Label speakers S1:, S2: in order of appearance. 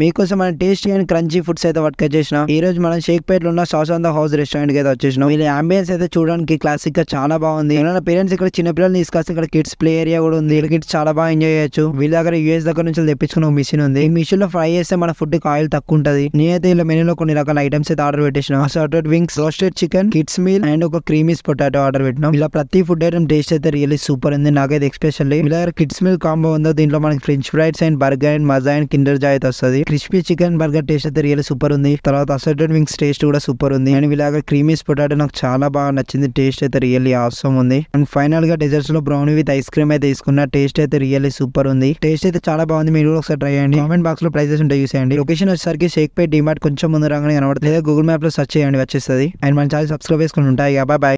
S1: మీకోసం మనం tasty and crunchy foods అయితే వర్క్ చేసిన ఈ రోజు మనం షేక్ ఉన్న sauce on the house restaurant కి అయితే వచ్చేసినాం వీళ్ళ అంబియన్స్ అయితే చూడడానికి క్లాసిక్ గా చాలా బాగుంది ఏమైనా పేరెంట్స్ ఇక్కడ చిన్న పిల్లలు తీసుకొస్తే ఇక్కడ కిడ్స్ ప్లే ఏరియా కూడా ఉంది వీళ్ళ కిడ్స్ చాలా బాగా ఎంజాయ్ చేయొచ్చు వీళ్ళ దగ్గర యూఎస్ దగ్గర నుంచి తెప్పించుకున్న మిషన్ ఉంది ఈ మిషన్ లో ఫ్రై చేస్తే మన ఫుడ్ కి ఆయిల్ తక్కువ ఉంటుంది నేనైతే ఇలా మెనూలో కొన్ని రకాల ఐటమ్స్ అయితే ఆర్డర్ పెట్టిన సాటర్డ్ wings roasted chicken kids meal and ఒక క్రీమీస్ పొటాటో ఆర్డర్ పెట్టినాం ఇలా ప్రతి ఫుడ్ ఐటమ్ టేస్ట్ అయితే రియల్లీ సూపర్ ఉంది నాకైతే ఎక్స్పెషల్లీ వీళ్ళ దగ్గర కిడ్స్ మీల్ కాంబో ఉందో దీంట్లో మనకి french fried and burger and Maaza and kinder joy అయితే వస్తుంది క్రిస్పీ చికెన్ బర్గర్ టేస్ట్ అయితే రియల్ సూపర్ ఉంది తర్వాత అసర్టెడ్ వింగ్స్ టేస్ట్ కూడా సూపర్ ఉంది అండ్ ఇలాగ క్రీమీస్ పొటాటో నాకు చాలా బాగా నచ్చింది టేస్ట్ అయితే రియల్లీ ఆసం ఉంది అండ్ ఫైనల్ గా డెజర్ట్స్ లో బ్రౌన్ విత్ ఐస్ క్రీమ్ అయితే తీసుకున్న టేస్ట్ అయితే రియల్లీ సూపర్ ఉంది టేస్ట్ అయితే చాలా బాగుంది మీరు కూడా ఒకసారి ట్రై చేయండి కామెంట్ బాక్స్ లో ప్రైజెస్ ఉంటాయి చూసేయండి లొకేషన్ వచ్చేసరికి పై డిమార్ట్ కొంచెం ముందు రాగానే కనబడుతుంది గూగుల్ మ్యాప్ లో సెర్చ్ చేయండి వచ్చేస్తుంది అండ్ మన ఛానల్ సబ్స్క్రైబ్ చేసుకుని ఉంటాయి బాయ్ బాయ్